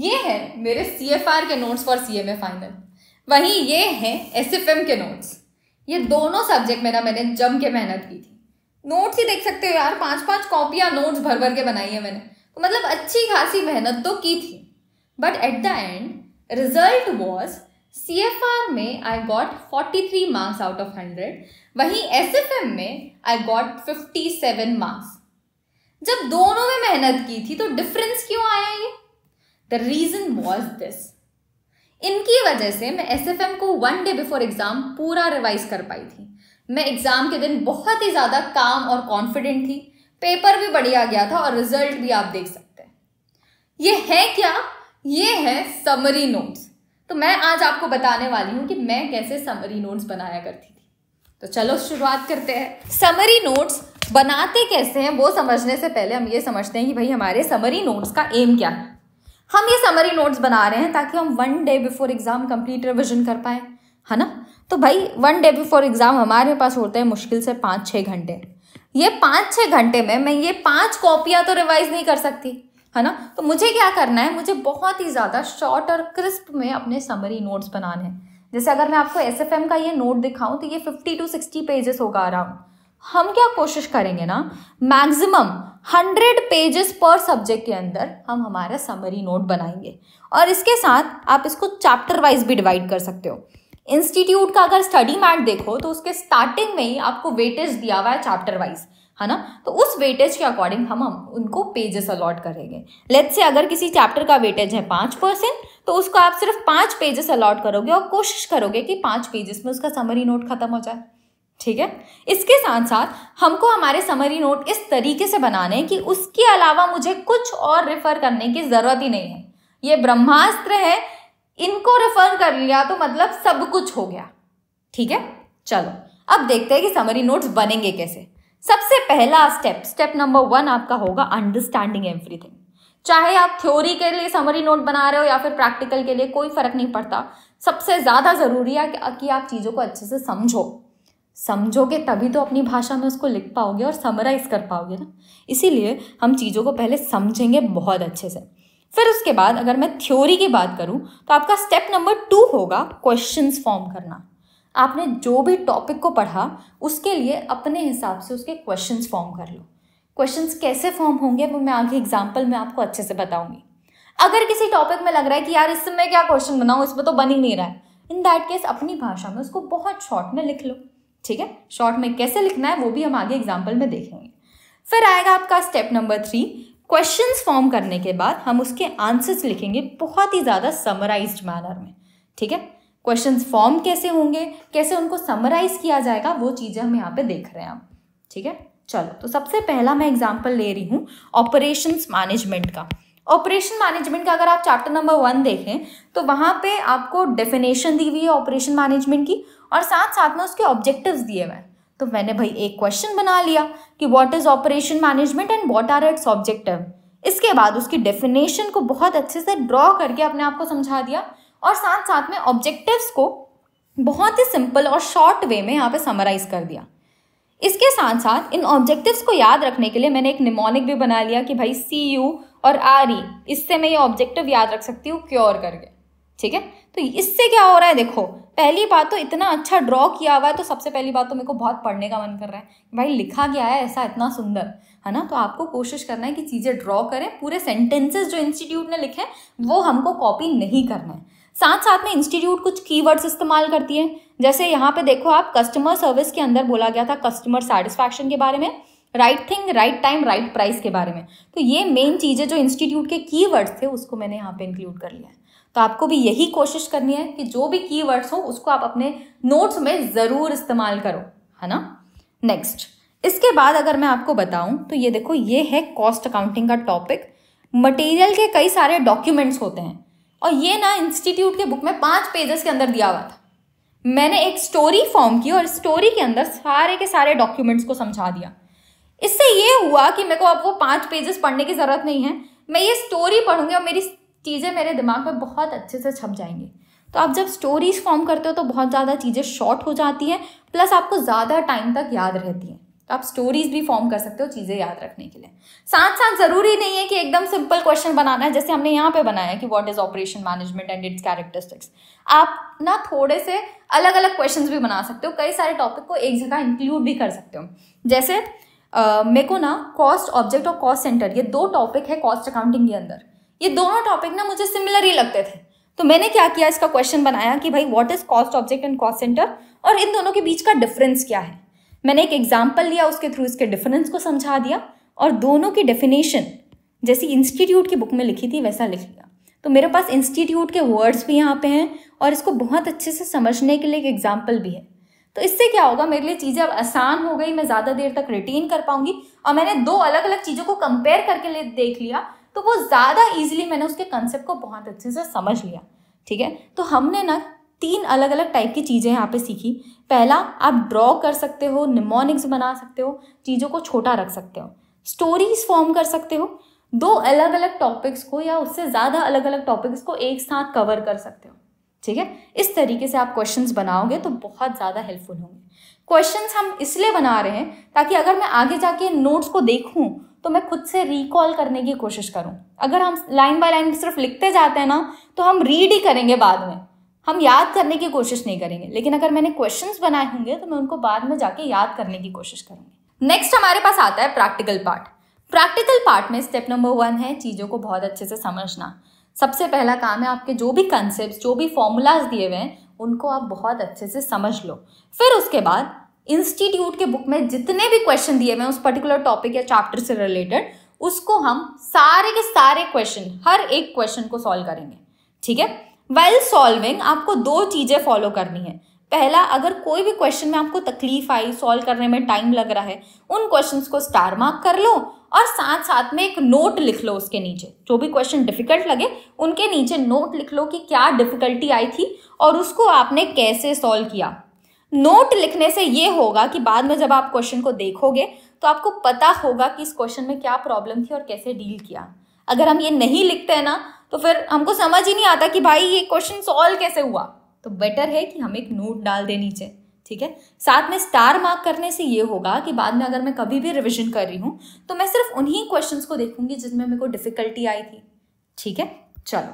ये है मेरे सी एफ आर के notes for C M A final वहीं ये है एस एफ एम के नोट्स ये दोनों सब्जेक्ट मेरा मैंने जम के मेहनत की थी नोट्स ही देख सकते हो यार पाँच पाँच कॉपियाँ नोट्स भर भर के बनाई है मैंने तो मतलब अच्छी खासी मेहनत तो की थी but at the end result was C F R में I got forty three marks out of hundred वहीं एस एफ एम में I got fifty seven marks जब दोनों में मेहनत की थी तो डिफरेंस क्यों आया ये द रीज़न वॉज दिस इनकी वजह से मैं एस एफ एम को वन डे बिफोर एग्ज़ाम पूरा रिवाइज कर पाई थी मैं एग्ज़ाम के दिन बहुत ही ज़्यादा काम और कॉन्फिडेंट थी पेपर भी बढ़िया गया था और रिजल्ट भी आप देख सकते हैं ये है क्या ये है समरी नोट्स तो मैं आज आपको बताने वाली हूँ कि मैं कैसे समरी नोट्स बनाया करती थी तो चलो शुरुआत करते हैं समरी नोट्स बनाते कैसे हैं वो समझने से पहले हम ये समझते हैं कि भाई हमारे समरी नोट्स का एम क्या है हम ये समरी नोट्स बना रहे हैं ताकि हम one day before exam complete revision कर पाएँ है ना तो भाई वन डे बिफोर एग्ज़ाम हमारे पास होते हैं मुश्किल से पाँच छः घंटे ये पाँच छः घंटे में मैं ये पाँच कॉपियाँ तो रिवाइज नहीं कर सकती है ना तो मुझे क्या करना है मुझे बहुत ही ज़्यादा शॉर्ट और क्रिस्प में अपने समरी नोट्स बनाने हैं जैसे अगर मैं आपको एस का ये नोट दिखाऊँ तो ये फिफ्टी टू सिक्सटी पेजेस होगा आराम हम क्या कोशिश करेंगे ना मैक्सिमम हंड्रेड पेजेस पर सब्जेक्ट के अंदर हम हमारा समरी नोट बनाएंगे और इसके साथ आप इसको चैप्टर वाइज भी डिवाइड कर सकते हो इंस्टीट्यूट का अगर स्टडी मैट देखो तो उसके स्टार्टिंग में ही आपको वेटेज दिया हुआ है चैप्टर वाइज है ना तो उस वेटेज के अकॉर्डिंग हम हम उनको पेजेस अलॉट करेंगे लेट से अगर किसी चैप्टर का वेटेज है पाँच परसेंट तो उसको आप सिर्फ पाँच पेजेस अलॉट करोगे और कोशिश करोगे कि पाँच पेजेस में उसका समरी नोट खत्म हो जाए ठीक है इसके साथ साथ हमको हमारे समरी नोट इस तरीके से बनाने कि उसके अलावा मुझे कुछ और रेफर करने की ज़रूरत ही नहीं है ये ब्रह्मास्त्र है इनको रेफर कर लिया तो मतलब सब कुछ हो गया ठीक है चलो अब देखते हैं कि समरी नोट्स बनेंगे कैसे सबसे पहला स्टेप स्टेप नंबर वन आपका होगा अंडरस्टैंडिंग एवरीथिंग चाहे आप थ्योरी के लिए समरी नोट बना रहे हो या फिर प्रैक्टिकल के लिए कोई फर्क नहीं पड़ता सबसे ज़्यादा ज़रूरी है कि आप चीज़ों को अच्छे से समझो समझोगे तभी तो अपनी भाषा में उसको लिख पाओगे और समराइज कर पाओगे ना इसीलिए हम चीज़ों को पहले समझेंगे बहुत अच्छे से फिर उसके बाद अगर मैं थ्योरी की बात करूँ तो आपका स्टेप नंबर टू होगा क्वेश्चन फॉर्म करना आपने जो भी टॉपिक को पढ़ा उसके लिए अपने हिसाब से उसके क्वेश्चन फॉर्म कर लो क्वेश्चन कैसे फॉर्म होंगे वो मैं आगे एग्जाम्पल में आपको अच्छे से बताऊंगी अगर किसी टॉपिक में लग रहा है कि यार इसमें क्या क्वेश्चन बनाऊँ इसमें तो बन ही नहीं रहा है इन दैट केस अपनी भाषा में उसको बहुत शॉर्ट में लिख लो ठीक है शॉर्ट में कैसे लिखना है वो भी हम आगे एग्जाम्पल में देखेंगे फिर आएगा आपका step number three questions form करने के बाद हम उसके आंसर्स लिखेंगे बहुत ही ज़्यादा समराइज मैनर में ठीक है क्वेश्चन फॉर्म कैसे होंगे कैसे उनको समराइज किया जाएगा वो चीज़ें हम यहाँ पे देख रहे हैं हम ठीक है चलो तो सबसे पहला मैं एग्जाम्पल ले रही हूँ ऑपरेशंस मैनेजमेंट का ऑपरेशन मैनेजमेंट का अगर आप चैप्टर नंबर वन देखें तो वहाँ पे आपको डेफिनेशन दी हुई है ऑपरेशन मैनेजमेंट की और साथ साथ में उसके ऑब्जेक्टिव्स दिए हुए हैं तो मैंने भाई एक क्वेश्चन बना लिया कि what is operation management and what are its objective इसके बाद उसकी डेफिनेशन को बहुत अच्छे से ड्रॉ करके अपने आप को समझा दिया और साथ साथ में ऑब्जेक्टिव्स को बहुत ही सिंपल और शॉर्ट वे में यहाँ पे समराइज कर दिया इसके साथ साथ इन ऑब्जेक्टिव्स को याद रखने के लिए मैंने एक निमोनिक भी बना लिया कि भाई सी यू और आर ई इससे मैं ये ऑब्जेक्टिव याद रख सकती हूँ क्योर करके ठीक है तो इससे क्या हो रहा है देखो पहली बात तो इतना अच्छा ड्रॉ किया हुआ है तो सबसे पहली बात तो मेरे को बहुत पढ़ने का मन कर रहा है भाई लिखा गया है ऐसा इतना सुंदर है ना तो आपको कोशिश करना है कि चीज़ें ड्रॉ करें पूरे सेंटेंसेस जो इंस्टीट्यूट ने लिखे वो हमको कॉपी नहीं करना है साथ साथ में इंस्टीट्यूट कुछ कीवर्ड्स इस्तेमाल करती है जैसे यहाँ पे देखो आप कस्टमर सर्विस के अंदर बोला गया था कस्टमर सेटिस्फैक्शन के बारे में right thing right time right price के बारे में तो ये मेन चीज़ें जो इंस्टीट्यूट के की वर्ड्स थे उसको मैंने यहाँ पे इंक्लूड कर लिया है तो आपको भी यही कोशिश करनी है कि जो भी की वर्ड्स हो उसको आप अपने नोट्स में ज़रूर इस्तेमाल करो है ना नेक्स्ट इसके बाद अगर मैं आपको बताऊं तो ये देखो ये है कॉस्ट अकाउंटिंग का टॉपिक मटेरियल के कई सारे डॉक्यूमेंट्स होते हैं और ये ना इंस्टीट्यूट के बुक में पाँच पेजेस के अंदर दिया हुआ था मैंने एक स्टोरी फॉर्म की और स्टोरी के अंदर सारे के सारे डॉक्यूमेंट्स को समझा दिया इससे ये हुआ कि मेरे को अब वो पाँच पेजेस पढ़ने की ज़रूरत नहीं है मैं ये स्टोरी पढ़ूंगी और मेरी चीज़ें मेरे दिमाग में बहुत अच्छे से छप जाएंगी तो आप जब स्टोरीज फॉर्म करते हो तो बहुत ज़्यादा चीज़ें शॉर्ट हो जाती हैं प्लस आपको ज़्यादा टाइम तक याद रहती हैं तो आप स्टोरीज भी फॉर्म कर सकते हो चीज़ें याद रखने के लिए साथ साथ ज़रूरी नहीं है कि एकदम सिंपल क्वेश्चन बनाना है जैसे हमने यहाँ पे बनाया कि what is operation management and its characteristics आप ना थोड़े से अलग अलग क्वेश्चन भी बना सकते हो कई सारे टॉपिक को एक जगह इंक्लूड भी कर सकते हो जैसे Uh, मेरे को ना कॉस्ट ऑब्जेक्ट और कॉस्ट सेंटर ये दो टॉपिक है कॉस्ट अकाउंटिंग के अंदर ये दोनों टॉपिक ना मुझे सिमिलर ही लगते थे तो मैंने क्या किया इसका क्वेश्चन बनाया कि भाई what is cost object and cost centre और इन दोनों के बीच का डिफरेंस क्या है मैंने एक एग्जाम्पल लिया उसके थ्रू इसके डिफरेंस को समझा दिया और दोनों की डेफिनेशन जैसी इंस्टीट्यूट की बुक में लिखी थी वैसा लिख लिया तो मेरे पास इंस्टीट्यूट के वर्ड्स भी यहाँ पे हैं और इसको बहुत अच्छे से समझने के लिए एक एग्जाम्पल भी है तो इससे क्या होगा मेरे लिए चीज़ें अब आसान हो गई मैं ज़्यादा देर तक रिटेन कर पाऊंगी और मैंने दो अलग अलग चीज़ों को कंपेयर करके देख लिया तो वो ज़्यादा ईजिली मैंने उसके कंसेप्ट को बहुत अच्छे से समझ लिया ठीक है तो हमने ना तीन अलग अलग टाइप की चीज़ें यहाँ पे सीखी पहला आप ड्रॉ कर सकते हो निमोनिक्स बना सकते हो चीज़ों को छोटा रख सकते हो स्टोरीज फॉर्म कर सकते हो दो अलग अलग टॉपिक्स को या उससे ज़्यादा अलग अलग टॉपिक्स को एक साथ कवर कर सकते हो ठीक है इस तरीके से आप क्वेश्चंस बनाओगे तो बहुत ज़्यादा हेल्पफुल होंगे क्वेश्चंस हम इसलिए बना रहे हैं ताकि अगर मैं आगे जाके नोट्स को देखूं तो मैं खुद से रिकॉल करने की कोशिश करूं अगर हम लाइन बाय लाइन सिर्फ लिखते जाते हैं ना तो हम रीड ही करेंगे बाद में हम याद करने की कोशिश नहीं करेंगे लेकिन अगर मैंने क्वेश्चंस बनाए होंगे तो मैं उनको बाद में जाके याद करने की कोशिश करूँगी नेक्स्ट हमारे पास आता है प्रैक्टिकल पार्ट प्रैक्टिकल पार्ट में स्टेप नंबर वन है चीज़ों को बहुत अच्छे से समझना सबसे पहला काम है आपके जो भी कंसेप्ट जो भी फॉर्मूलाज दिए हुए हैं उनको आप बहुत अच्छे से समझ लो फिर उसके बाद इंस्टीट्यूट के बुक में जितने भी क्वेश्चन दिए हुए हैं उस पर्टिकुलर टॉपिक या चैप्टर से रिलेटेड उसको हम सारे के सारे क्वेश्चन हर एक क्वेश्चन को सॉल्व करेंगे ठीक है वेल सॉल्विंग आपको दो चीज़ें फॉलो करनी है पहला अगर कोई भी क्वेश्चन में आपको तकलीफ आई सॉल्व करने में टाइम लग रहा है उन क्वेश्चंस को स्टार मार्क कर लो और साथ साथ में एक नोट लिख लो उसके नीचे जो भी क्वेश्चन डिफिकल्ट लगे उनके नीचे नोट लिख लो कि क्या डिफिकल्टी आई थी और उसको आपने कैसे सॉल्व किया नोट लिखने से ये होगा कि बाद में जब आप क्वेश्चन को देखोगे तो आपको पता होगा कि इस क्वेश्चन में क्या प्रॉब्लम थी और कैसे डील किया अगर हम ये नहीं लिखते हैं ना तो फिर हमको समझ ही नहीं आता कि भाई ये क्वेश्चन सॉल्व कैसे हुआ तो बेटर है कि हम एक नोट डाल दें नीचे ठीक है साथ में स्टार मार्क करने से ये होगा कि बाद में अगर मैं कभी भी रिविजन कर रही हूँ तो मैं सिर्फ उन्हीं क्वेश्चन को देखूंगी जिनमें मेरे को डिफिकल्टी आई थी ठीक है चलो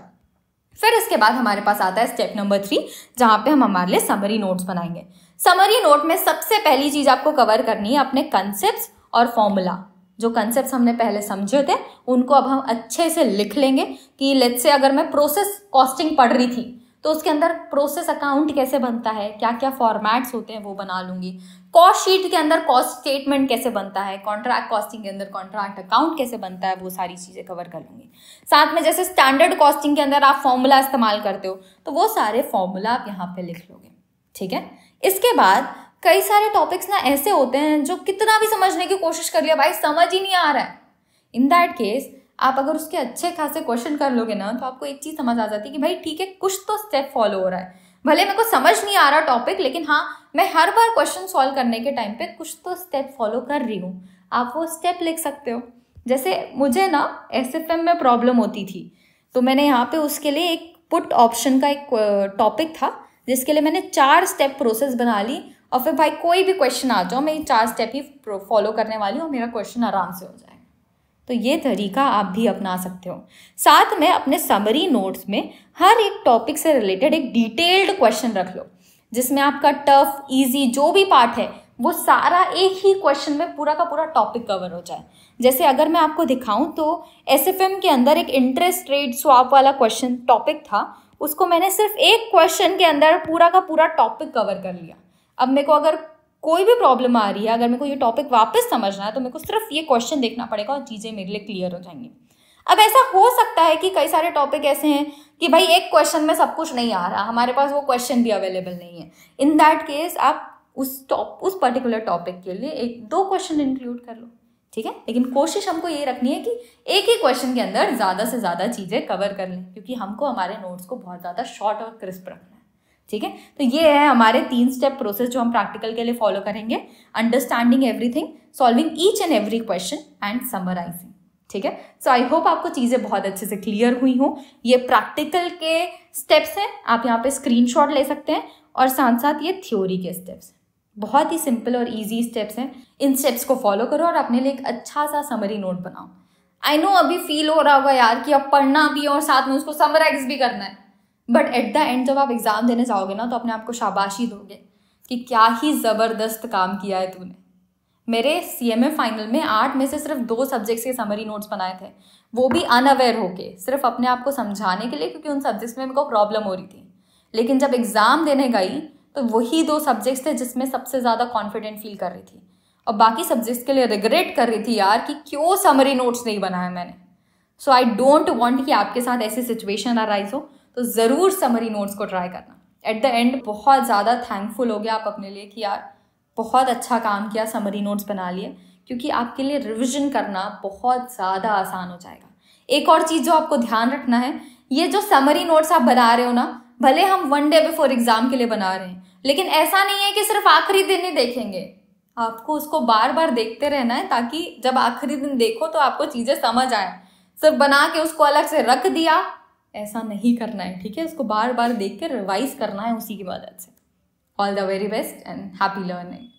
फिर इसके बाद हमारे पास आता है स्टेप नंबर थ्री जहां पे हम हमारे लिए समरी नोट्स बनाएंगे समरी नोट में सबसे पहली चीज़ आपको कवर करनी है अपने कंसेप्ट और फॉर्मूला जो कंसेप्ट हमने पहले समझे थे उनको अब हम अच्छे से लिख लेंगे कि लेट से अगर मैं प्रोसेस कॉस्टिंग पढ़ रही थी तो उसके अंदर प्रोसेस अकाउंट कैसे बनता है क्या क्या फॉर्मेट्स होते हैं वो बना लूंगी कॉस्ट शीट के अंदर कॉस्ट स्टेटमेंट कैसे बनता है कॉन्ट्रैक्ट कॉस्टिंग के अंदर कॉन्ट्रैक्ट अकाउंट कैसे बनता है वो सारी चीज़ें कवर कर लूंगी साथ में जैसे स्टैंडर्ड कॉस्टिंग के अंदर आप फॉर्मूला इस्तेमाल करते हो तो वो सारे फॉर्मूला आप यहाँ पर लिख लोगे ठीक है इसके बाद कई सारे टॉपिक्स ना ऐसे होते हैं जो कितना भी समझने की कोशिश कर लिया भाई समझ ही नहीं आ रहा है इन दैट केस आप अगर उसके अच्छे खासे क्वेश्चन कर लोगे ना तो आपको एक चीज़ समझ आ जाती है कि भाई ठीक है कुछ तो स्टेप फॉलो हो रहा है भले मेरे को समझ नहीं आ रहा टॉपिक लेकिन हाँ मैं हर बार क्वेश्चन सॉल्व करने के टाइम पे कुछ तो स्टेप फॉलो कर रही हूँ आप वो स्टेप लिख सकते हो जैसे मुझे ना एस में प्रॉब्लम होती थी तो मैंने यहाँ पे उसके लिए एक पुट ऑप्शन का एक टॉपिक था जिसके लिए मैंने चार स्टेप प्रोसेस बना ली और फिर भाई कोई भी क्वेश्चन आ जाओ मैं ये चार स्टेप ही फॉलो करने वाली हूँ मेरा क्वेश्चन आराम से हो जाए तो ये तरीका आप भी अपना सकते हो साथ में अपने समरी नोट्स में हर एक टॉपिक से रिलेटेड एक डिटेल्ड क्वेश्चन रख लो जिसमें आपका टफ इजी जो भी पार्ट है वो सारा एक ही क्वेश्चन में पूरा का पूरा टॉपिक कवर हो जाए जैसे अगर मैं आपको दिखाऊं तो एस के अंदर एक इंटरेस्ट रेट स्वाप वाला क्वेश्चन टॉपिक था उसको मैंने सिर्फ एक क्वेश्चन के अंदर पूरा का पूरा टॉपिक कवर कर लिया अब मेरे को अगर कोई भी प्रॉब्लम आ रही है अगर मेरे को ये टॉपिक वापस समझना है तो मेरे को सिर्फ ये क्वेश्चन देखना पड़ेगा और चीज़ें मेरे लिए क्लियर हो जाएंगी अब ऐसा हो सकता है कि कई सारे टॉपिक ऐसे हैं कि भाई एक क्वेश्चन में सब कुछ नहीं आ रहा हमारे पास वो क्वेश्चन भी अवेलेबल नहीं है इन दैट केस आप उस टॉप उस पर्टिकुलर टॉपिक के लिए एक दो क्वेश्चन इंक्लूड कर लो ठीक है लेकिन कोशिश हमको ये रखनी है कि एक ही क्वेश्चन के अंदर ज़्यादा से ज़्यादा चीज़ें कवर कर लें क्योंकि हमको हमारे नोट्स को बहुत ज़्यादा शॉर्ट और क्रिस्प रखना है ठीक है तो ये है हमारे तीन स्टेप प्रोसेस जो हम प्रैक्टिकल के लिए फॉलो करेंगे understanding everything solving each and every question and summarising ठीक है सो आई होप आपको चीज़ें बहुत अच्छे से क्लियर हुई हूँ ये प्रैक्टिकल के स्टेप्स हैं आप यहाँ पे स्क्रीनशॉट ले सकते हैं और साथ साथ ये थ्योरी के स्टेप्स बहुत ही सिंपल और इजी स्टेप्स हैं इन स्टेप्स को फॉलो करो और अपने लिए एक अच्छा सा समरी नोट बनाओ आई नो अभी फील हो रहा होगा यार कि अब पढ़ना भी है और साथ में उसको समराइज भी करना है बट एट द एंड जब आप एग्ज़ाम देने जाओगे ना तो अपने आप को शाबाशी दोगे कि क्या ही ज़बरदस्त काम किया है तूने मेरे सी एम ए फाइनल में आठ में से सिर्फ दो सब्जेक्ट्स के समरी नोट्स बनाए थे वो भी अनअवेयर होके सिर्फ अपने आप को समझाने के लिए क्योंकि उन सब्जेक्ट्स में मेरे को प्रॉब्लम हो रही थी लेकिन जब एग्ज़ाम देने गई तो वही दो सब्जेक्ट्स थे जिसमें सबसे ज़्यादा कॉन्फिडेंट फील कर रही थी और बाकी सब्जेक्ट्स के लिए रिग्रेट कर रही थी यार कि क्यों समरी नोट्स नहीं बनाए मैंने सो आई डोंट वॉन्ट कि आपके साथ ऐसी सिचुएशन अराइज हो तो ज़रूर समरी नोट्स को ट्राई करना एट द एंड बहुत ज़्यादा थैंकफुल हो गया आप अपने लिए कि यार बहुत अच्छा काम किया समरी नोट्स बना लिए क्योंकि आपके लिए रिविजन करना बहुत ज़्यादा आसान हो जाएगा एक और चीज़ जो आपको ध्यान रखना है ये जो समरी नोट्स आप बना रहे हो ना भले हम वन डे बिफोर एग्ज़ाम के लिए बना रहे हैं लेकिन ऐसा नहीं है कि सिर्फ आखिरी दिन ही देखेंगे आपको उसको बार बार देखते रहना है ताकि जब आखिरी दिन देखो तो आपको चीज़ें समझ आए सिर्फ बना के उसको अलग से रख दिया ऐसा नहीं करना है ठीक है उसको बार बार देख कर रिवाइज करना है उसी की मदद से all the very best and happy learning